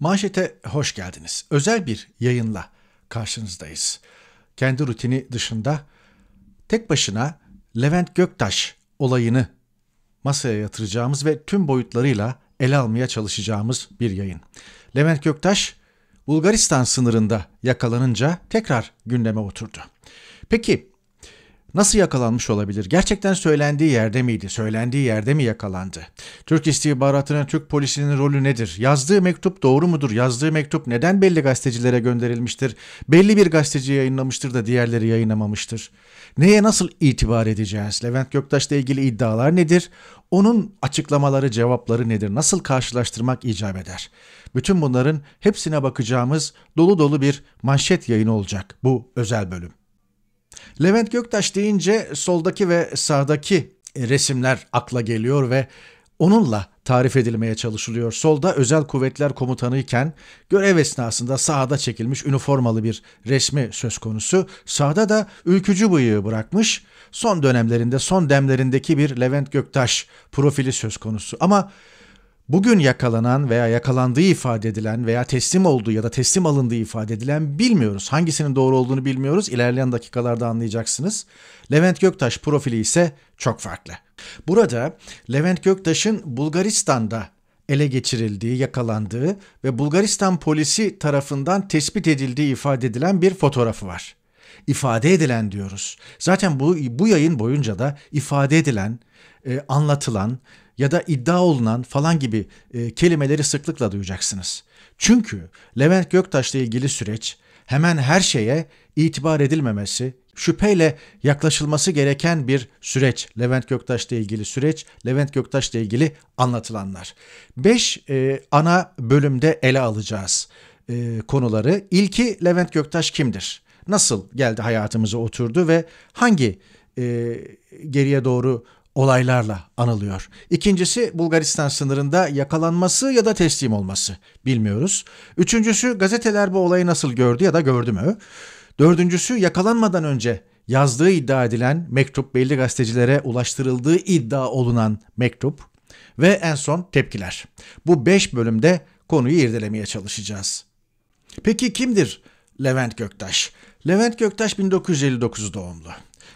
Manşete hoş geldiniz. Özel bir yayınla karşınızdayız. Kendi rutini dışında tek başına Levent Göktaş olayını masaya yatıracağımız ve tüm boyutlarıyla ele almaya çalışacağımız bir yayın. Levent Göktaş Bulgaristan sınırında yakalanınca tekrar gündeme oturdu. Peki Nasıl yakalanmış olabilir? Gerçekten söylendiği yerde miydi? Söylendiği yerde mi yakalandı? Türk istihbaratının Türk polisinin rolü nedir? Yazdığı mektup doğru mudur? Yazdığı mektup neden belli gazetecilere gönderilmiştir? Belli bir gazeteci yayınlamıştır da diğerleri yayınlamamıştır. Neye nasıl itibar edeceğiz? Levent Göktaş'la ilgili iddialar nedir? Onun açıklamaları, cevapları nedir? Nasıl karşılaştırmak icap eder? Bütün bunların hepsine bakacağımız dolu dolu bir manşet yayını olacak bu özel bölüm. Levent Göktaş deyince soldaki ve sağdaki e, resimler akla geliyor ve onunla tarif edilmeye çalışılıyor. Solda özel kuvvetler komutanı iken görev esnasında sağda çekilmiş üniformalı bir resmi söz konusu. Sağda da ülkücü bıyığı bırakmış son dönemlerinde son demlerindeki bir Levent Göktaş profili söz konusu. Ama bugün yakalanan veya yakalandığı ifade edilen veya teslim olduğu ya da teslim alındığı ifade edilen bilmiyoruz. Hangisinin doğru olduğunu bilmiyoruz. İlerleyen dakikalarda anlayacaksınız. Levent Göktaş profili ise çok farklı. Burada Levent Göktaş'ın Bulgaristan'da ele geçirildiği, yakalandığı ve Bulgaristan polisi tarafından tespit edildiği ifade edilen bir fotoğrafı var. İfade edilen diyoruz. Zaten bu, bu yayın boyunca da ifade edilen, e, anlatılan, ya da iddia olunan falan gibi e, kelimeleri sıklıkla duyacaksınız. Çünkü Levent Göktaş'la ilgili süreç hemen her şeye itibar edilmemesi, şüpheyle yaklaşılması gereken bir süreç. Levent Göktaş'la ilgili süreç, Levent Göktaş'la ilgili anlatılanlar. beş e, ana bölümde ele alacağız e, konuları. İlki Levent Göktaş kimdir? Nasıl geldi hayatımıza oturdu ve hangi e, geriye doğru olaylarla anılıyor. İkincisi Bulgaristan sınırında yakalanması ya da teslim olması bilmiyoruz. Üçüncüsü gazeteler bu olayı nasıl gördü ya da gördü mü? Dördüncüsü yakalanmadan önce yazdığı iddia edilen mektup belli gazetecilere ulaştırıldığı iddia olunan mektup ve en son tepkiler. Bu beş bölümde konuyu irdelemeye çalışacağız. Peki kimdir Levent Göktaş? Levent Göktaş 1959 doğumlu.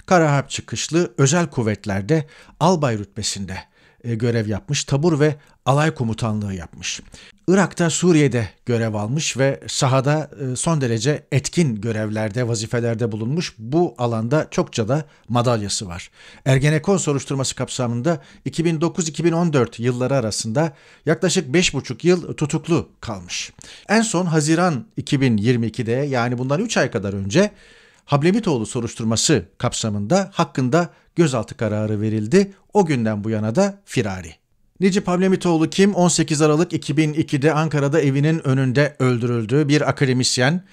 Kara Harp çıkışlı özel kuvvetlerde albay rütbesinde e, görev yapmış, tabur ve alay komutanlığı yapmış. Irak'ta, Suriye'de görev almış ve sahada e, son derece etkin görevlerde, vazifelerde bulunmuş. Bu alanda çokça da madalyası var. Ergenekon soruşturması kapsamında 2009-2014 yılları arasında yaklaşık 5,5 yıl tutuklu kalmış. En son Haziran 2022'de yani bundan 3 ay kadar önce Hablemitoğlu soruşturması kapsamında hakkında gözaltı kararı verildi. O günden bu yana da firari. Necip Hablemitoğlu kim? 18 Aralık 2002'de Ankara'da evinin önünde öldürüldü. Bir akademisyen.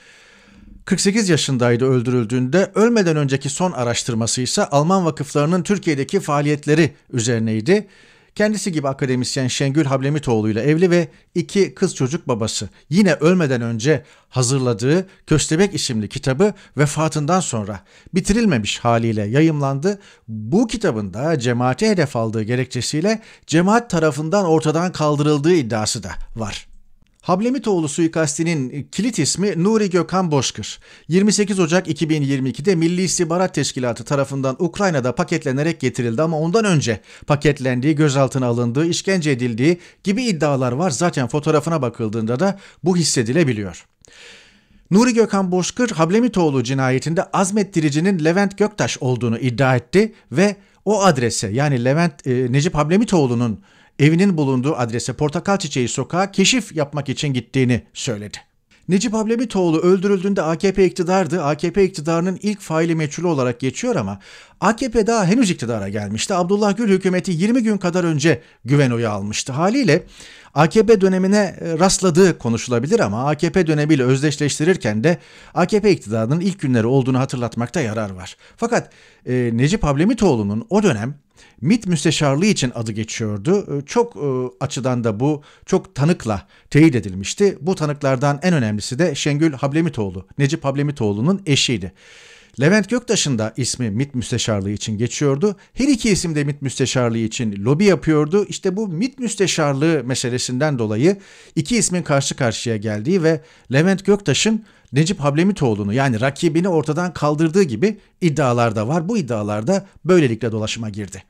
48 yaşındaydı öldürüldüğünde. Ölmeden önceki son araştırması ise Alman vakıflarının Türkiye'deki faaliyetleri üzerineydi. Kendisi gibi akademisyen Şengül Hablemitoğlu ile evli ve iki kız çocuk babası. Yine ölmeden önce hazırladığı Köstebek isimli kitabı vefatından sonra bitirilmemiş haliyle yayımlandı. Bu kitabında cemaati hedef aldığı gerekçesiyle cemaat tarafından ortadan kaldırıldığı iddiası da var. Hablemitoğlu suikastinin e, kilit ismi Nuri Gökhan Bozkır. 28 Ocak 2022'de Milli İstihbarat Teşkilatı tarafından Ukrayna'da paketlenerek getirildi ama ondan önce paketlendiği, gözaltına alındığı, işkence edildiği gibi iddialar var. Zaten fotoğrafına bakıldığında da bu hissedilebiliyor. Nuri Gökhan Bozkır Hablemitoğlu cinayetinde azmettiricinin Levent Göktaş olduğunu iddia etti ve o adrese yani Levent e, Necip Hablemitoğlu'nun evinin bulunduğu adrese Portakal Çiçeği Sokağı keşif yapmak için gittiğini söyledi. Necip Hablemitoğlu öldürüldüğünde AKP iktidardı. AKP iktidarının ilk faili meçhulü olarak geçiyor ama AKP daha henüz iktidara gelmişti. Abdullah Gül hükümeti 20 gün kadar önce güven oyu almıştı. Haliyle AKP dönemine e, rastladığı konuşulabilir ama AKP dönemiyle özdeşleştirirken de AKP iktidarının ilk günleri olduğunu hatırlatmakta yarar var. Fakat e, Necip Hablemitoğlu'nun o dönem MIT müsteşarlığı için adı geçiyordu. Ee, çok e, açıdan da bu çok tanıkla teyit edilmişti. Bu tanıklardan en önemlisi de Şengül Hablemitoğlu, Necip Hablemitoğlu'nun eşiydi. Levent Göktaş'ın da ismi MIT müsteşarlığı için geçiyordu. Her iki isim de MIT müsteşarlığı için lobi yapıyordu. İşte bu MIT müsteşarlığı meselesinden dolayı iki ismin karşı karşıya geldiği ve Levent Göktaş'ın Necip Hablemitoğlu'nu yani rakibini ortadan kaldırdığı gibi iddialarda var. Bu iddialarda böylelikle dolaşıma girdi.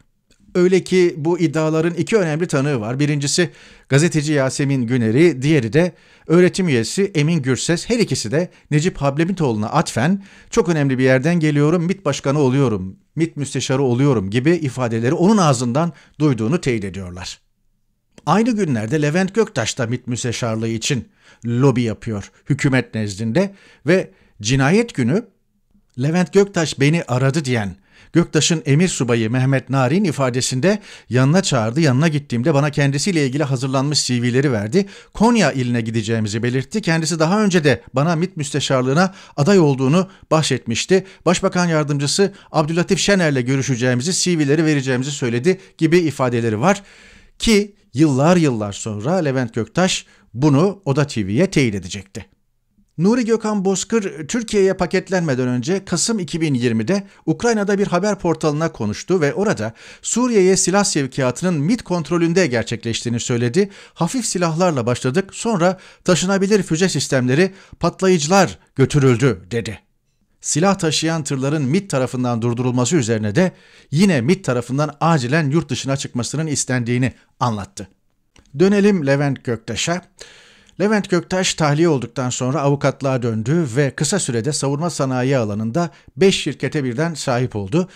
Öyle ki bu iddiaların iki önemli tanığı var. Birincisi gazeteci Yasemin Güner'i, diğeri de öğretim üyesi Emin Gürses. Her ikisi de Necip Hablemitoğlu'na atfen çok önemli bir yerden geliyorum, MİT başkanı oluyorum, MİT müsteşarı oluyorum gibi ifadeleri onun ağzından duyduğunu teyit ediyorlar. Aynı günlerde Levent Göktaş da MİT müsteşarlığı için lobi yapıyor hükümet nezdinde ve cinayet günü Levent Göktaş beni aradı diyen Göktaş'ın emir subayı Mehmet Narin ifadesinde yanına çağırdı. Yanına gittiğimde bana kendisiyle ilgili hazırlanmış CV'leri verdi. Konya iline gideceğimizi belirtti. Kendisi daha önce de bana MİT müsteşarlığına aday olduğunu bahsetmişti. Başbakan yardımcısı Abdülatif Şener'le görüşeceğimizi, CV'leri vereceğimizi söyledi gibi ifadeleri var. Ki yıllar yıllar sonra Levent Göktaş bunu Oda TV'ye teyit edecekti. Nuri Gökhan Bozkır Türkiye'ye paketlenmeden önce Kasım 2020'de Ukrayna'da bir haber portalına konuştu ve orada Suriye'ye silah sevkiyatının MIT kontrolünde gerçekleştiğini söyledi. Hafif silahlarla başladık sonra taşınabilir füze sistemleri patlayıcılar götürüldü dedi silah taşıyan tırların MIT tarafından durdurulması üzerine de yine MIT tarafından acilen yurt dışına çıkmasının istendiğini anlattı. Dönelim Levent Göktaş'a. Levent Göktaş tahliye olduktan sonra avukatlığa döndü ve kısa sürede savunma sanayi alanında 5 şirkete birden sahip oldu.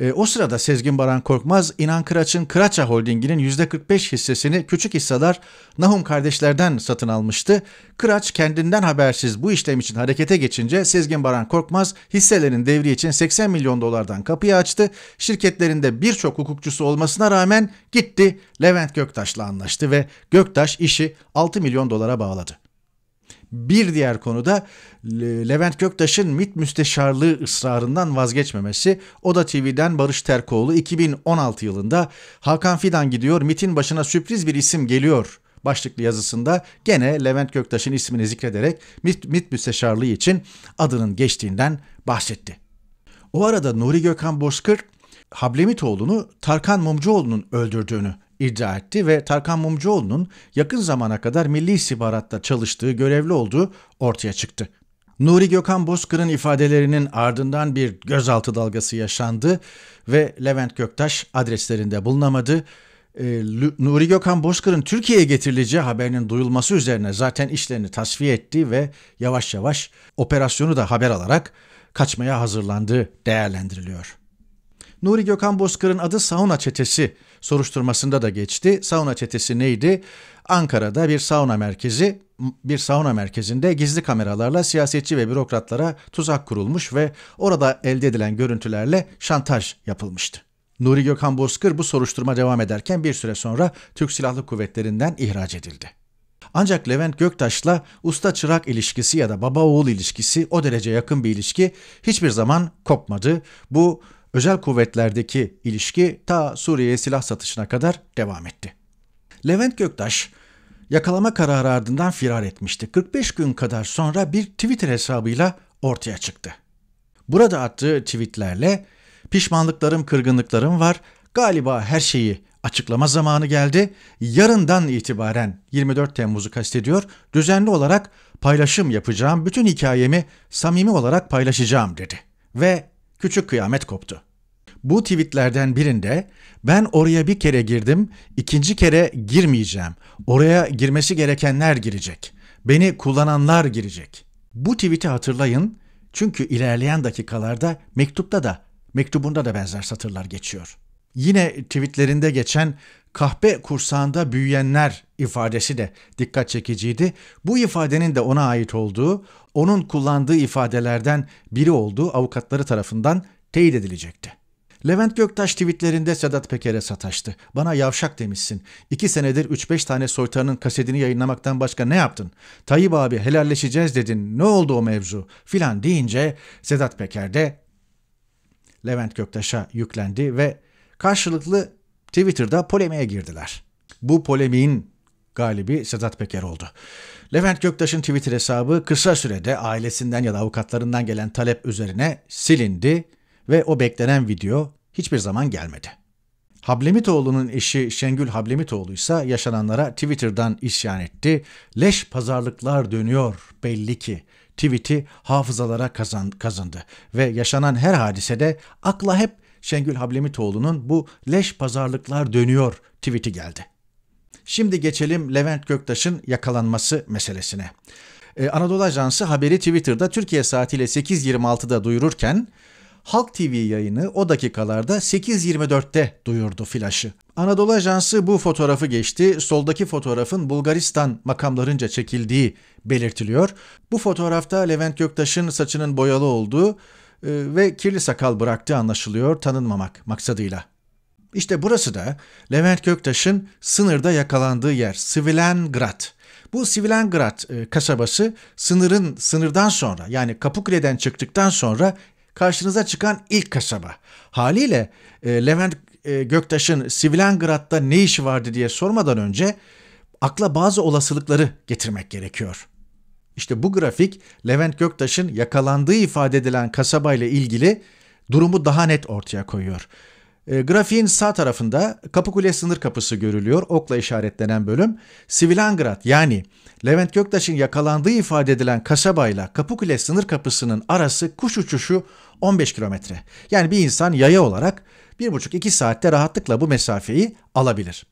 E, o sırada Sezgin Baran Korkmaz, İnan Kıraç'ın Kıraça Holding'inin %45 hissesini küçük hissedar Nahum kardeşlerden satın almıştı. Kıraç kendinden habersiz bu işlem için harekete geçince Sezgin Baran Korkmaz hisselerin devri için 80 milyon dolardan kapıyı açtı. Şirketlerinde birçok hukukçusu olmasına rağmen gitti Levent Göktaş'la anlaştı ve Göktaş işi 6 milyon dolara bağladı. Bir diğer konuda Levent Göktaş'ın Mit müsteşarlığı ısrarından vazgeçmemesi. Oda TV'den Barış Terkoğlu 2016 yılında Hakan Fidan gidiyor Mit'in başına sürpriz bir isim geliyor başlıklı yazısında gene Levent Göktaş'ın ismini zikrederek Mit MİT müsteşarlığı için adının geçtiğinden bahsetti. O arada Nuri Gökhan Bozkır Hablemitoğlu'nu Tarkan Mumcuoğlu'nun öldürdüğünü icra etti ve Tarkan Mumcuoğlu'nun yakın zamana kadar Milli İstihbarat'ta çalıştığı görevli olduğu ortaya çıktı. Nuri Gökhan Bozkır'ın ifadelerinin ardından bir gözaltı dalgası yaşandı ve Levent Göktaş adreslerinde bulunamadı. Ee, Nuri Gökhan Bozkır'ın Türkiye'ye getirileceği haberinin duyulması üzerine zaten işlerini tasfiye etti ve yavaş yavaş operasyonu da haber alarak kaçmaya hazırlandığı değerlendiriliyor. Nuri Gökhan Bozkır'ın adı sauna çetesi soruşturmasında da geçti. Sauna çetesi neydi? Ankara'da bir sauna merkezi, bir sauna merkezinde gizli kameralarla siyasetçi ve bürokratlara tuzak kurulmuş ve orada elde edilen görüntülerle şantaj yapılmıştı. Nuri Gökhan Bozkır bu soruşturma devam ederken bir süre sonra Türk Silahlı Kuvvetleri'nden ihraç edildi. Ancak Levent Göktaş'la usta çırak ilişkisi ya da baba oğul ilişkisi o derece yakın bir ilişki hiçbir zaman kopmadı. Bu özel kuvvetlerdeki ilişki ta Suriye'ye silah satışına kadar devam etti. Levent Göktaş yakalama kararı ardından firar etmişti. 45 gün kadar sonra bir Twitter hesabıyla ortaya çıktı. Burada attığı tweetlerle pişmanlıklarım kırgınlıklarım var galiba her şeyi açıklama zamanı geldi. Yarından itibaren 24 Temmuz'u kastediyor. Düzenli olarak paylaşım yapacağım. Bütün hikayemi samimi olarak paylaşacağım dedi. Ve Küçük kıyamet koptu. Bu tweetlerden birinde ben oraya bir kere girdim, ikinci kere girmeyeceğim. Oraya girmesi gerekenler girecek. Beni kullananlar girecek. Bu tweet'i hatırlayın çünkü ilerleyen dakikalarda mektupta da, mektubunda da benzer satırlar geçiyor. Yine tweetlerinde geçen kahpe kursağında büyüyenler ifadesi de dikkat çekiciydi. Bu ifadenin de ona ait olduğu, onun kullandığı ifadelerden biri olduğu avukatları tarafından teyit edilecekti. Levent Göktaş tweetlerinde Sedat Peker'e sataştı. Bana yavşak demişsin. İki senedir 3-5 tane soytarının kasetini yayınlamaktan başka ne yaptın? Tayyip abi helalleşeceğiz dedin. Ne oldu o mevzu? Filan deyince Sedat Peker de Levent Göktaş'a yüklendi ve karşılıklı Twitter'da polemiğe girdiler. Bu polemiğin galibi Sedat Peker oldu. Levent Göktaş'ın Twitter hesabı kısa sürede ailesinden ya da avukatlarından gelen talep üzerine silindi ve o beklenen video hiçbir zaman gelmedi. Hablemitoğlu'nun eşi Şengül Hablemitoğlu ise yaşananlara Twitter'dan isyan etti. Leş pazarlıklar dönüyor belli ki. Tweet'i hafızalara kazan, kazındı ve yaşanan her hadisede akla hep Şengül Hablemitoğlu'nun bu leş pazarlıklar dönüyor tweet'i geldi. Şimdi geçelim Levent Göktaş'ın yakalanması meselesine. Ee, Anadolu Ajansı haberi Twitter'da Türkiye saatiyle 8.26'da duyururken Halk TV yayını o dakikalarda 8.24'te duyurdu flaşı. Anadolu Ajansı bu fotoğrafı geçti. Soldaki fotoğrafın Bulgaristan makamlarınca çekildiği belirtiliyor. Bu fotoğrafta Levent Göktaş'ın saçının boyalı olduğu e, ve kirli sakal bıraktığı anlaşılıyor tanınmamak maksadıyla. İşte burası da Levent Göktaş'ın sınırda yakalandığı yer Svilengrad. Bu Svilengrad e, kasabası sınırın sınırdan sonra yani Kapıkule'den çıktıktan sonra karşınıza çıkan ilk kasaba. Haliyle e, Levent e, Göktaş'ın Sivlengrad'da ne işi vardı diye sormadan önce akla bazı olasılıkları getirmek gerekiyor. İşte bu grafik Levent Göktaş'ın yakalandığı ifade edilen kasaba ile ilgili durumu daha net ortaya koyuyor. E, grafiğin sağ tarafında Kapıkule sınır kapısı görülüyor. Okla işaretlenen bölüm. Sivilangrad yani Levent Göktaş'ın yakalandığı ifade edilen kasabayla Kapıkule sınır kapısının arası kuş uçuşu 15 kilometre. Yani bir insan yaya olarak 1,5-2 saatte rahatlıkla bu mesafeyi alabilir.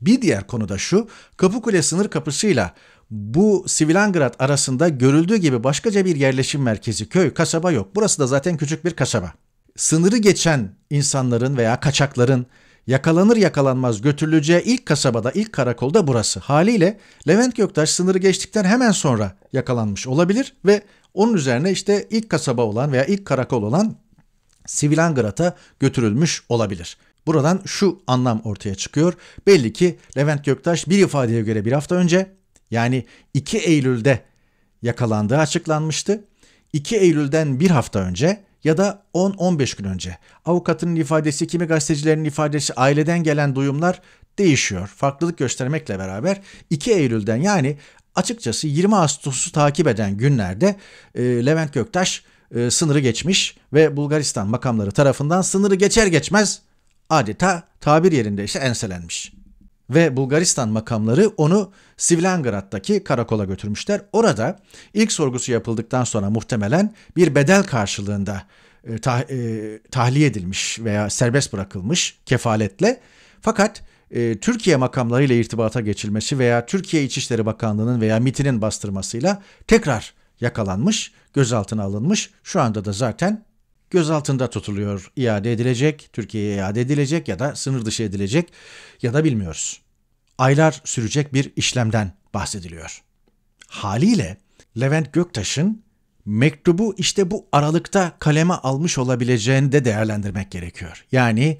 Bir diğer konu da şu, Kapıkule sınır kapısıyla bu Sivilangrad arasında görüldüğü gibi başkaca bir yerleşim merkezi, köy, kasaba yok. Burası da zaten küçük bir kasaba sınırı geçen insanların veya kaçakların yakalanır yakalanmaz götürüleceği ilk kasabada, ilk karakolda burası. Haliyle Levent Göktaş sınırı geçtikten hemen sonra yakalanmış olabilir ve onun üzerine işte ilk kasaba olan veya ilk karakol olan Sivilangrat'a götürülmüş olabilir. Buradan şu anlam ortaya çıkıyor. Belli ki Levent Göktaş bir ifadeye göre bir hafta önce yani 2 Eylül'de yakalandığı açıklanmıştı. 2 Eylül'den bir hafta önce ya da 10-15 gün önce. Avukatının ifadesi, kimi gazetecilerin ifadesi, aileden gelen duyumlar değişiyor. Farklılık göstermekle beraber 2 Eylül'den yani açıkçası 20 Ağustos'u takip eden günlerde e, Levent Göktaş e, sınırı geçmiş ve Bulgaristan makamları tarafından sınırı geçer geçmez adeta tabir yerinde ise enselenmiş ve Bulgaristan makamları onu Sivlangrad'daki karakola götürmüşler. Orada ilk sorgusu yapıldıktan sonra muhtemelen bir bedel karşılığında e, tah, e, tahliye edilmiş veya serbest bırakılmış kefaletle. Fakat e, Türkiye makamlarıyla irtibata geçilmesi veya Türkiye İçişleri Bakanlığı'nın veya MIT'inin bastırmasıyla tekrar yakalanmış, gözaltına alınmış. Şu anda da zaten gözaltında tutuluyor, iade edilecek, Türkiye'ye iade edilecek ya da sınır dışı edilecek ya da bilmiyoruz aylar sürecek bir işlemden bahsediliyor. Haliyle Levent Göktaş'ın mektubu işte bu aralıkta kaleme almış olabileceğini de değerlendirmek gerekiyor. Yani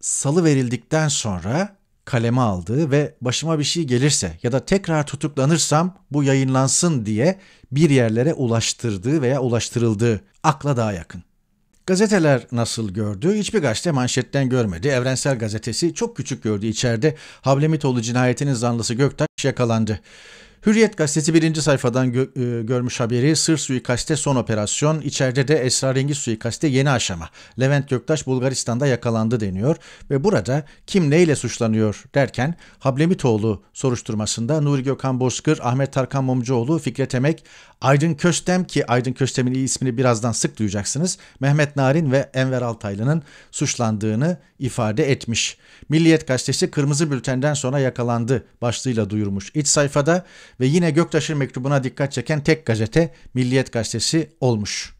salı verildikten sonra kaleme aldığı ve başıma bir şey gelirse ya da tekrar tutuklanırsam bu yayınlansın diye bir yerlere ulaştırdığı veya ulaştırıldığı akla daha yakın. Gazeteler nasıl gördü? Hiçbir gazete manşetten görmedi. Evrensel Gazetesi çok küçük gördü içeride. Hablemitoğlu cinayetinin zanlısı Göktaş yakalandı. Hürriyet gazetesi birinci sayfadan gö- e, görmüş haberi sır suikaste son operasyon içeride de esrarengiz suikaste yeni aşama. Levent Göktaş Bulgaristan'da yakalandı deniyor ve burada kim neyle suçlanıyor derken Hablemitoğlu soruşturmasında Nuri Gökhan Bozkır, Ahmet Tarkan Mumcuoğlu, Fikret Emek, Aydın Köstem ki Aydın Köstem'in ismini birazdan sık duyacaksınız. Mehmet Narin ve Enver Altaylı'nın suçlandığını ifade etmiş. Milliyet gazetesi kırmızı bültenden sonra yakalandı başlığıyla duyurmuş. İç sayfada ve yine Göktaş'ın mektubuna dikkat çeken tek gazete Milliyet Gazetesi olmuş.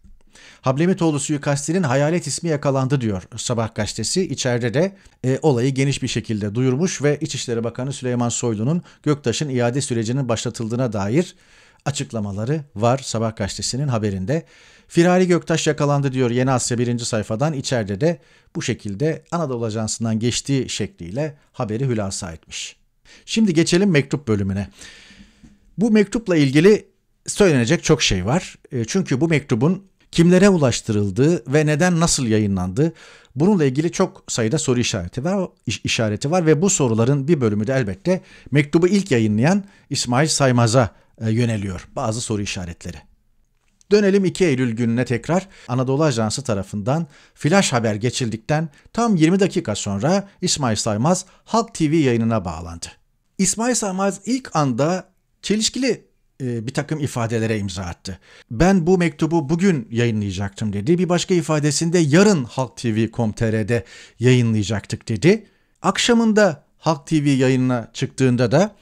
Hablemitoğlu suikastinin hayalet ismi yakalandı diyor Sabah gazetesi. İçeride de e, olayı geniş bir şekilde duyurmuş ve İçişleri Bakanı Süleyman Soylu'nun Göktaş'ın iade sürecinin başlatıldığına dair açıklamaları var Sabah gazetesinin haberinde. Firari Göktaş yakalandı diyor Yeni Asya birinci sayfadan içeride de bu şekilde Anadolu Ajansı'ndan geçtiği şekliyle haberi hülasa etmiş. Şimdi geçelim mektup bölümüne. Bu mektupla ilgili söylenecek çok şey var. E, çünkü bu mektubun kimlere ulaştırıldığı ve neden nasıl yayınlandığı bununla ilgili çok sayıda soru işareti var, işareti var ve bu soruların bir bölümü de elbette mektubu ilk yayınlayan İsmail Saymaz'a e, yöneliyor bazı soru işaretleri. Dönelim 2 Eylül gününe tekrar Anadolu Ajansı tarafından flash haber geçildikten tam 20 dakika sonra İsmail Saymaz Halk TV yayınına bağlandı. İsmail Saymaz ilk anda çelişkili e, bir takım ifadelere imza attı. Ben bu mektubu bugün yayınlayacaktım dedi. Bir başka ifadesinde yarın Halk TV.com.tr'de yayınlayacaktık dedi. Akşamında Halk TV yayınına çıktığında da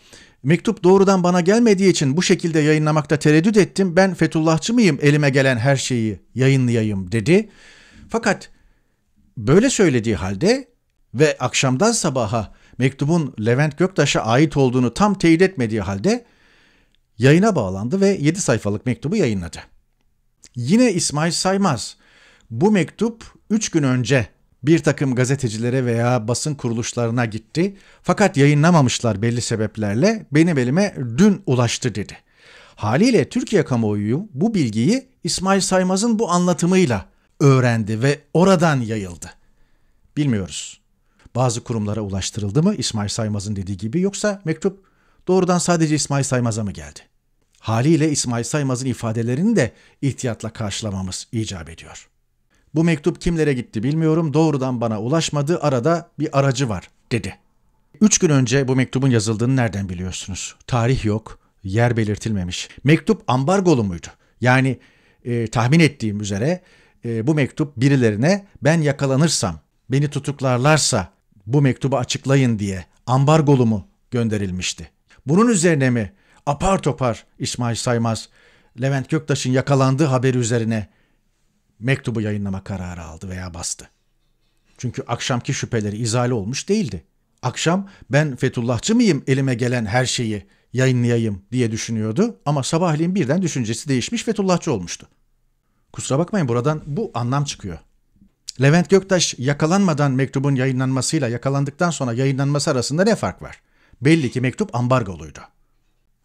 mektup doğrudan bana gelmediği için bu şekilde yayınlamakta tereddüt ettim. Ben Fethullahçı mıyım elime gelen her şeyi yayınlayayım dedi. Fakat böyle söylediği halde ve akşamdan sabaha mektubun Levent Göktaş'a ait olduğunu tam teyit etmediği halde yayına bağlandı ve 7 sayfalık mektubu yayınladı. Yine İsmail Saymaz bu mektup 3 gün önce bir takım gazetecilere veya basın kuruluşlarına gitti fakat yayınlamamışlar belli sebeplerle benim elime dün ulaştı dedi. Haliyle Türkiye kamuoyu bu bilgiyi İsmail Saymaz'ın bu anlatımıyla öğrendi ve oradan yayıldı. Bilmiyoruz. Bazı kurumlara ulaştırıldı mı İsmail Saymaz'ın dediği gibi yoksa mektup doğrudan sadece İsmail Saymaz'a mı geldi? Haliyle İsmail Saymaz'ın ifadelerini de ihtiyatla karşılamamız icap ediyor. Bu mektup kimlere gitti bilmiyorum doğrudan bana ulaşmadı arada bir aracı var dedi. Üç gün önce bu mektubun yazıldığını nereden biliyorsunuz? Tarih yok, yer belirtilmemiş. Mektup ambargolu muydu? Yani e, tahmin ettiğim üzere e, bu mektup birilerine ben yakalanırsam, beni tutuklarlarsa bu mektubu açıklayın diye ambargolu mu gönderilmişti? Bunun üzerine mi apar topar İsmail Saymaz, Levent Göktaş'ın yakalandığı haberi üzerine mektubu yayınlama kararı aldı veya bastı. Çünkü akşamki şüpheleri izale olmuş değildi. Akşam ben Fethullahçı mıyım elime gelen her şeyi yayınlayayım diye düşünüyordu ama sabahleyin birden düşüncesi değişmiş Fethullahçı olmuştu. Kusura bakmayın buradan bu anlam çıkıyor. Levent Göktaş yakalanmadan mektubun yayınlanmasıyla yakalandıktan sonra yayınlanması arasında ne fark var? Belli ki mektup ambargoluydu.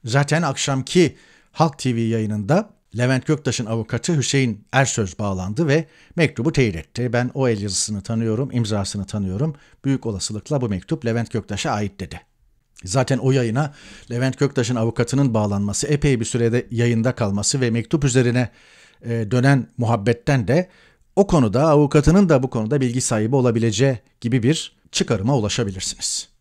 Zaten akşamki Halk TV yayınında Levent Göktaş'ın avukatı Hüseyin Ersöz bağlandı ve mektubu teyit etti. Ben o el yazısını tanıyorum, imzasını tanıyorum. Büyük olasılıkla bu mektup Levent Göktaş'a ait dedi. Zaten o yayına Levent Göktaş'ın avukatının bağlanması, epey bir sürede yayında kalması ve mektup üzerine e, dönen muhabbetten de o konuda avukatının da bu konuda bilgi sahibi olabileceği gibi bir çıkarıma ulaşabilirsiniz.''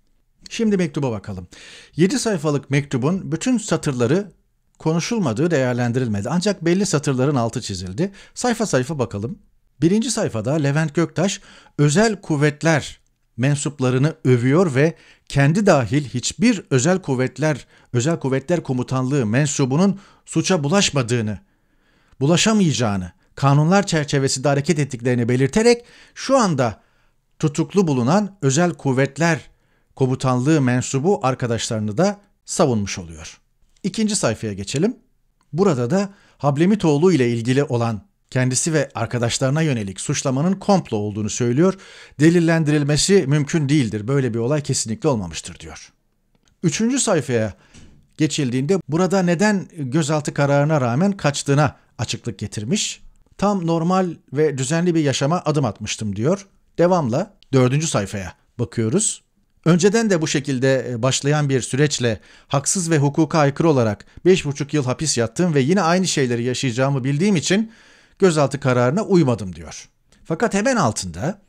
Şimdi mektuba bakalım. 7 sayfalık mektubun bütün satırları konuşulmadığı değerlendirilmedi. Ancak belli satırların altı çizildi. Sayfa sayfa bakalım. Birinci sayfada Levent Göktaş özel kuvvetler mensuplarını övüyor ve kendi dahil hiçbir özel kuvvetler, özel kuvvetler komutanlığı mensubunun suça bulaşmadığını, bulaşamayacağını, kanunlar çerçevesinde hareket ettiklerini belirterek şu anda tutuklu bulunan özel kuvvetler komutanlığı mensubu arkadaşlarını da savunmuş oluyor. İkinci sayfaya geçelim. Burada da Hablemitoğlu ile ilgili olan kendisi ve arkadaşlarına yönelik suçlamanın komplo olduğunu söylüyor. Delillendirilmesi mümkün değildir. Böyle bir olay kesinlikle olmamıştır diyor. Üçüncü sayfaya geçildiğinde burada neden gözaltı kararına rağmen kaçtığına açıklık getirmiş. Tam normal ve düzenli bir yaşama adım atmıştım diyor. Devamla dördüncü sayfaya bakıyoruz. Önceden de bu şekilde e, başlayan bir süreçle haksız ve hukuka aykırı olarak 5,5 yıl hapis yattım ve yine aynı şeyleri yaşayacağımı bildiğim için gözaltı kararına uymadım diyor. Fakat hemen altında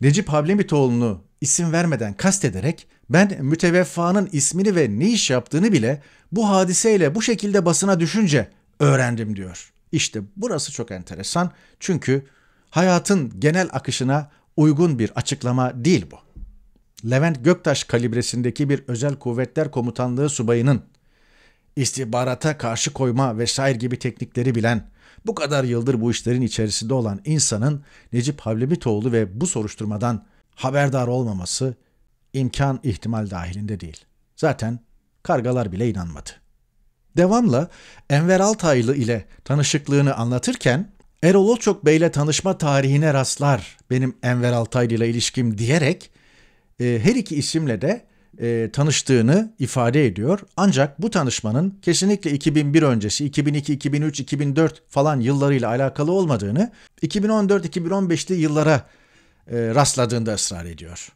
Necip Hablemitoğlu'nu isim vermeden kastederek ben müteveffanın ismini ve ne iş yaptığını bile bu hadiseyle bu şekilde basına düşünce öğrendim diyor. İşte burası çok enteresan çünkü hayatın genel akışına uygun bir açıklama değil bu. Levent Göktaş kalibresindeki bir özel kuvvetler komutanlığı subayının istihbarata karşı koyma vesaire gibi teknikleri bilen, bu kadar yıldır bu işlerin içerisinde olan insanın Necip Havlemitoğlu ve bu soruşturmadan haberdar olmaması imkan ihtimal dahilinde değil. Zaten kargalar bile inanmadı. Devamla Enver Altaylı ile tanışıklığını anlatırken Erol Olçok Bey ile tanışma tarihine rastlar benim Enver Altaylı ile ilişkim diyerek e, her iki isimle de e, tanıştığını ifade ediyor. Ancak bu tanışmanın kesinlikle 2001 öncesi, 2002, 2003, 2004 falan yıllarıyla alakalı olmadığını 2014-2015'li yıllara e, rastladığında ısrar ediyor.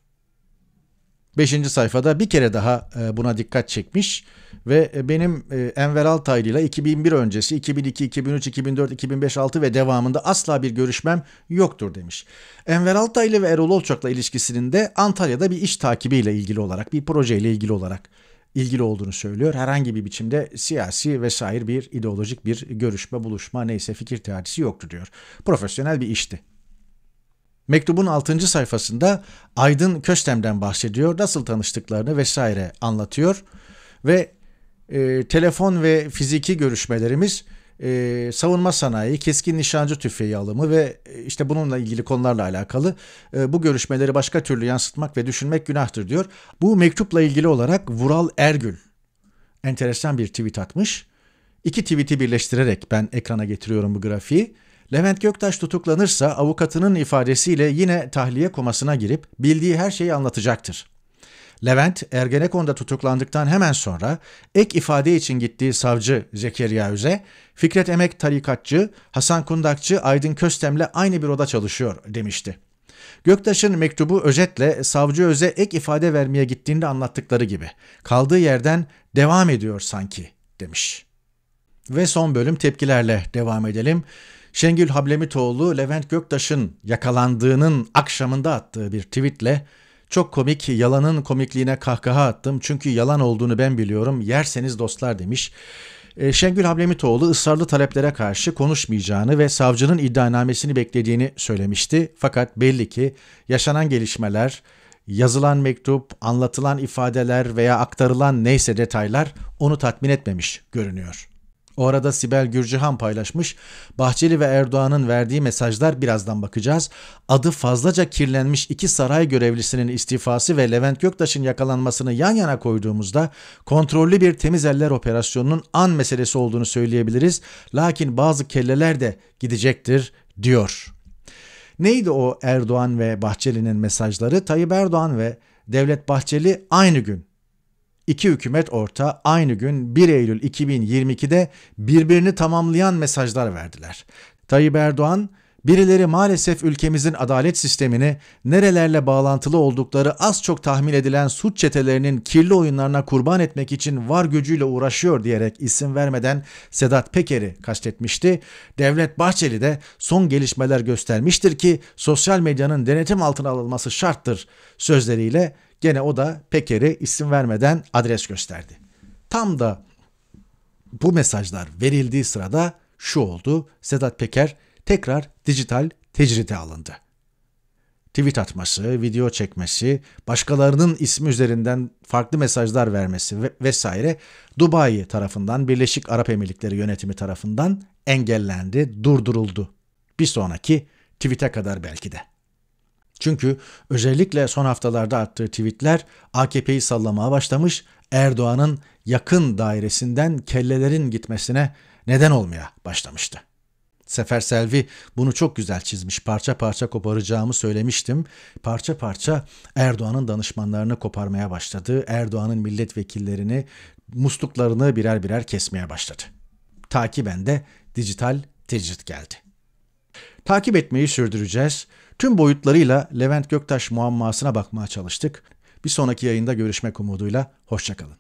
Beşinci sayfada bir kere daha e, buna dikkat çekmiş. Ve e, benim e, Enver ile 2001 öncesi 2002, 2003, 2004, 2005, 6 ve devamında asla bir görüşmem yoktur demiş. Enver Altaylı ve Erol Olçak'la ilişkisinin de Antalya'da bir iş takibiyle ilgili olarak bir projeyle ilgili olarak ilgili olduğunu söylüyor. Herhangi bir biçimde siyasi vesaire bir ideolojik bir görüşme, buluşma neyse fikir teatisi yoktu diyor. Profesyonel bir işti. Mektubun 6. sayfasında Aydın Köstem'den bahsediyor, nasıl tanıştıklarını vesaire anlatıyor ve e, telefon ve fiziki görüşmelerimiz e, savunma sanayi, keskin nişancı tüfeği alımı ve e, işte bununla ilgili konularla alakalı e, bu görüşmeleri başka türlü yansıtmak ve düşünmek günahtır diyor. Bu mektupla ilgili olarak Vural Ergül enteresan bir tweet atmış. İki tweet'i birleştirerek ben ekrana getiriyorum bu grafiği. Levent Göktaş tutuklanırsa avukatının ifadesiyle yine tahliye komasına girip bildiği her şeyi anlatacaktır. Levent Ergenekon'da tutuklandıktan hemen sonra ek ifade için gittiği savcı Zekeriya Üze, Fikret Emek tarikatçı, Hasan Kundakçı Aydın Köstem'le aynı bir oda çalışıyor demişti. Göktaş'ın mektubu özetle savcı Öze ek ifade vermeye gittiğinde anlattıkları gibi. Kaldığı yerden devam ediyor sanki demiş. Ve son bölüm tepkilerle devam edelim. Şengül Hablemitoğlu Levent Göktaş'ın yakalandığının akşamında attığı bir tweetle çok komik, yalanın komikliğine kahkaha attım çünkü yalan olduğunu ben biliyorum, yerseniz dostlar demiş. E, Şengül Hablemitoğlu ısrarlı taleplere karşı konuşmayacağını ve savcının iddianamesini beklediğini söylemişti. Fakat belli ki yaşanan gelişmeler, yazılan mektup, anlatılan ifadeler veya aktarılan neyse detaylar onu tatmin etmemiş görünüyor. O arada Sibel Gürcühan paylaşmış. Bahçeli ve Erdoğan'ın verdiği mesajlar birazdan bakacağız. Adı fazlaca kirlenmiş iki saray görevlisinin istifası ve Levent Göktaş'ın yakalanmasını yan yana koyduğumuzda kontrollü bir temiz eller operasyonunun an meselesi olduğunu söyleyebiliriz. Lakin bazı kelleler de gidecektir diyor. Neydi o Erdoğan ve Bahçeli'nin mesajları? Tayyip Erdoğan ve Devlet Bahçeli aynı gün İki hükümet orta aynı gün 1 Eylül 2022'de birbirini tamamlayan mesajlar verdiler. Tayyip Erdoğan, birileri maalesef ülkemizin adalet sistemini nerelerle bağlantılı oldukları az çok tahmin edilen suç çetelerinin kirli oyunlarına kurban etmek için var gücüyle uğraşıyor diyerek isim vermeden Sedat Peker'i kastetmişti. Devlet Bahçeli de son gelişmeler göstermiştir ki sosyal medyanın denetim altına alınması şarttır sözleriyle Gene o da Peker'e isim vermeden adres gösterdi. Tam da bu mesajlar verildiği sırada şu oldu. Sedat Peker tekrar dijital tecride alındı. Tweet atması, video çekmesi, başkalarının ismi üzerinden farklı mesajlar vermesi ve vesaire Dubai tarafından Birleşik Arap Emirlikleri yönetimi tarafından engellendi, durduruldu. Bir sonraki tweet'e kadar belki de. Çünkü özellikle son haftalarda attığı tweetler AKP'yi sallamaya başlamış, Erdoğan'ın yakın dairesinden kellelerin gitmesine neden olmaya başlamıştı. Sefer Selvi bunu çok güzel çizmiş. Parça parça koparacağımı söylemiştim. Parça parça Erdoğan'ın danışmanlarını koparmaya başladı. Erdoğan'ın milletvekillerini, musluklarını birer birer kesmeye başladı. Takiben de dijital tecrit geldi. Takip etmeyi sürdüreceğiz. Tüm boyutlarıyla Levent Göktaş muammasına bakmaya çalıştık. Bir sonraki yayında görüşmek umuduyla, hoşçakalın.